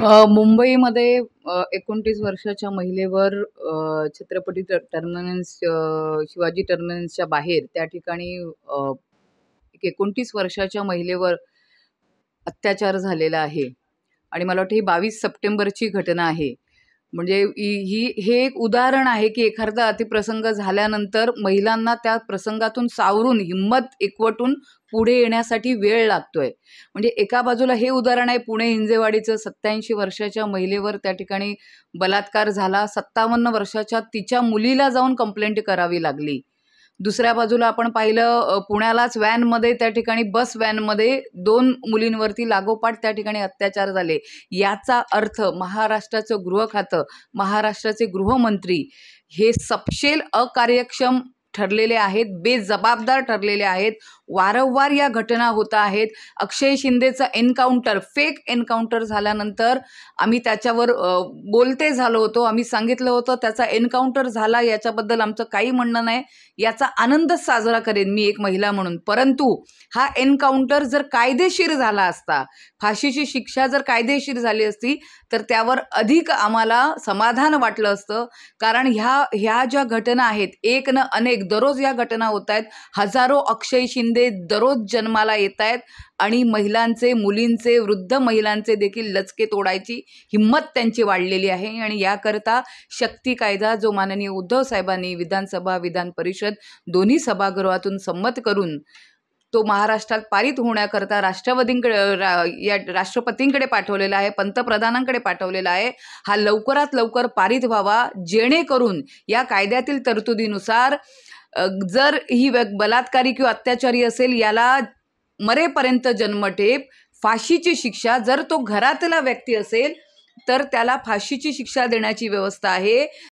मुंबईमध्ये एकोणतीस वर्षाच्या महिलेवर छत्रपती ट शिवाजी टर्मिनन्सच्या बाहेर त्या ठिकाणी एक एकोणतीस वर्षाच्या महिलेवर अत्याचार झालेला आहे आणि मला वाटतं ही बावीस सप्टेंबरची घटना आहे म्हणजे ही हे एक उदाहरण आहे की एखादा अतिप्रसंग झाल्यानंतर महिलांना त्या प्रसंगातून सावरून हिंमत एकवटून पुढे येण्यासाठी वेळ लागतोय म्हणजे एका बाजूला हे उदाहरण आहे पुणे हिंजेवाडीचं सत्याऐंशी वर्षाच्या महिलेवर त्या ठिकाणी बलात्कार झाला सत्तावन्न वर्षाच्या तिच्या मुलीला जाऊन कंप्लेंट करावी लागली दुसऱ्या बाजूला आपण पाहिलं पुण्यालाच व्हॅनमध्ये त्या ठिकाणी बस व्हॅनमध्ये दोन मुलींवरती लागोपाठ त्या ठिकाणी अत्याचार झाले याचा अर्थ महाराष्ट्राचं गृह खातं महाराष्ट्राचे गृहमंत्री हे सपशेल अकार्यक्षम ठरलेले आहेत बेजबाबदार ठरलेले आहेत वारंवार या घटना होत आहेत अक्षय शिंदेचं एन्काउंटर फेक एन्काउंटर झाल्यानंतर आम्ही त्याच्यावर बोलते झालो होतो आम्ही सांगितलं होतं त्याचा एन्काउंटर झाला याच्याबद्दल आमचं काही म्हणणं नाही याचा आनंदच साजरा करेन मी एक महिला म्हणून परंतु हा एन्काउंटर जर कायदेशीर झाला असता फाशीची शिक्षा जर कायदेशीर झाली असती तर त्यावर अधिक आम्हाला समाधान वाटलं असतं कारण ह्या ह्या ज्या घटना आहेत एक न अनेक दररोज या घटना होत आहेत हजारो अक्षय शिंदे ते दररोज जन्माला येत आहेत आणि महिलांचे मुलींचे वृद्ध महिलांचे देखील लचके तोडायची हिंमत त्यांची वाढलेली आहे आणि याकरता शक्ती कायदा जो माननीय उद्धव साहेबांनी विधानसभा विधान परिषद दोन्ही सभागृहातून संमत करून तो महाराष्ट्रात पारित होण्याकरता राष्ट्रवादींकडे रा या राष्ट्रपतींकडे पाठवलेला आहे पंतप्रधानांकडे पाठवलेला आहे हा लवकरात लवकर पारित व्हावा जेणेकरून या कायद्यातील तरतुदीनुसार जर ही बलात्कारी किंवा अत्याचारी असेल याला मरेपर्यंत जन्मठेप फाशीची शिक्षा जर तो घरातला व्यक्ती असेल तर त्याला फाशीची शिक्षा देण्याची व्यवस्था आहे